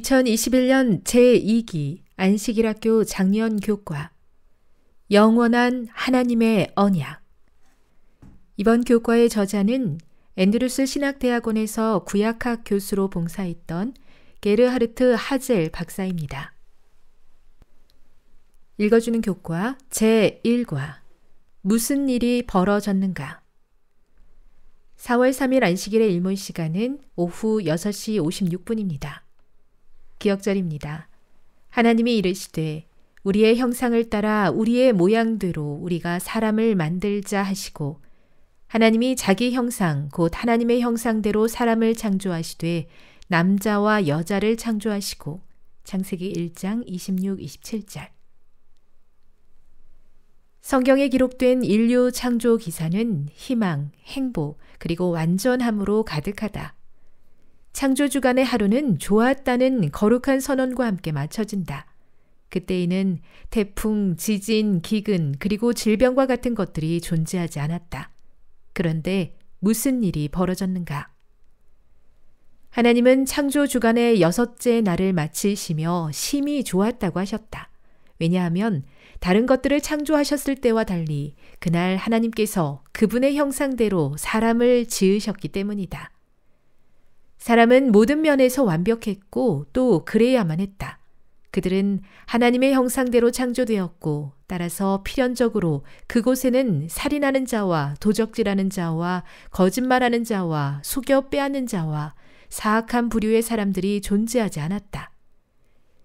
2021년 제2기 안식일학교 작년 교과 영원한 하나님의 언약 이번 교과의 저자는 앤드루스 신학대학원에서 구약학 교수로 봉사했던 게르하르트 하젤 박사입니다. 읽어주는 교과 제1과 무슨 일이 벌어졌는가 4월 3일 안식일의 일몰 시간은 오후 6시 56분입니다. 기억절입니다. 하나님이 이르시되 우리의 형상을 따라 우리의 모양대로 우리가 사람을 만들자 하시고 하나님이 자기 형상 곧 하나님의 형상대로 사람을 창조하시되 남자와 여자를 창조하시고 창세기 1장 26, 27절 성경에 기록된 인류 창조 기사는 희망, 행복, 그리고 완전함으로 가득하다. 창조주간의 하루는 좋았다는 거룩한 선언과 함께 맞춰진다 그때에는 태풍, 지진, 기근, 그리고 질병과 같은 것들이 존재하지 않았다. 그런데 무슨 일이 벌어졌는가? 하나님은 창조 주간의 여섯째 날을 마치시며 심히 좋았다고 하셨다. 왜냐하면 다른 것들을 창조하셨을 때와 달리 그날 하나님께서 그분의 형상대로 사람을 지으셨기 때문이다. 사람은 모든 면에서 완벽했고 또 그래야만 했다. 그들은 하나님의 형상대로 창조되었고 따라서 필연적으로 그곳에는 살인하는 자와 도적질하는 자와 거짓말하는 자와 속여 빼앗는 자와 사악한 부류의 사람들이 존재하지 않았다.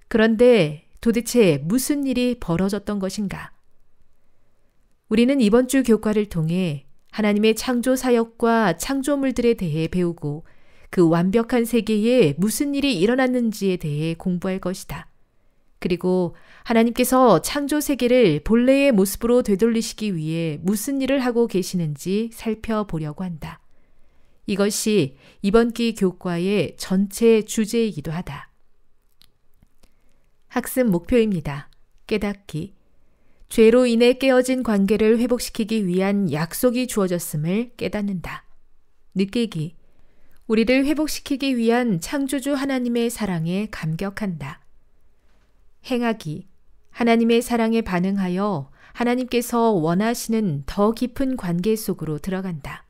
그런데 도대체 무슨 일이 벌어졌던 것인가? 우리는 이번 주 교과를 통해 하나님의 창조 사역과 창조물들에 대해 배우고 그 완벽한 세계에 무슨 일이 일어났는지에 대해 공부할 것이다. 그리고 하나님께서 창조 세계를 본래의 모습으로 되돌리시기 위해 무슨 일을 하고 계시는지 살펴보려고 한다. 이것이 이번 기 교과의 전체 주제이기도 하다. 학습 목표입니다. 깨닫기. 죄로 인해 깨어진 관계를 회복시키기 위한 약속이 주어졌음을 깨닫는다. 느끼기. 우리를 회복시키기 위한 창조주 하나님의 사랑에 감격한다. 행하기. 하나님의 사랑에 반응하여 하나님께서 원하시는 더 깊은 관계 속으로 들어간다.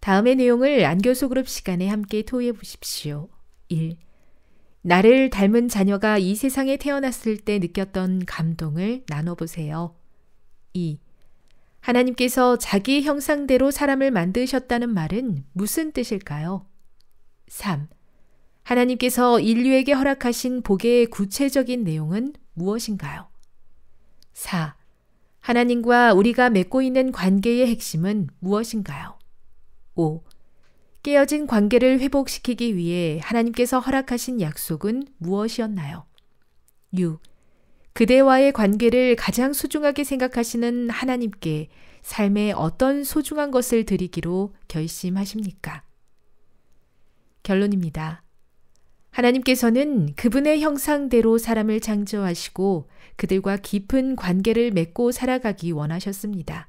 다음의 내용을 안교소 그룹 시간에 함께 토의해 보십시오. 1. 나를 닮은 자녀가 이 세상에 태어났을 때 느꼈던 감동을 나눠보세요. 2. 하나님께서 자기 형상대로 사람을 만드셨다는 말은 무슨 뜻일까요? 3. 하나님께서 인류에게 허락하신 복의 구체적인 내용은 무엇인가요? 4. 하나님과 우리가 맺고 있는 관계의 핵심은 무엇인가요? 5. 깨어진 관계를 회복시키기 위해 하나님께서 허락하신 약속은 무엇이었나요? 6. 그대와의 관계를 가장 소중하게 생각하시는 하나님께 삶의 어떤 소중한 것을 드리기로 결심하십니까? 결론입니다. 하나님께서는 그분의 형상대로 사람을 창조하시고 그들과 깊은 관계를 맺고 살아가기 원하셨습니다.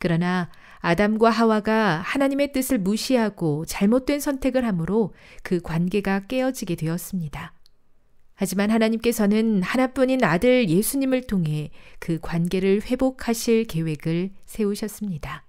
그러나 아담과 하와가 하나님의 뜻을 무시하고 잘못된 선택을 함으로 그 관계가 깨어지게 되었습니다. 하지만 하나님께서는 하나뿐인 아들 예수님을 통해 그 관계를 회복하실 계획을 세우셨습니다.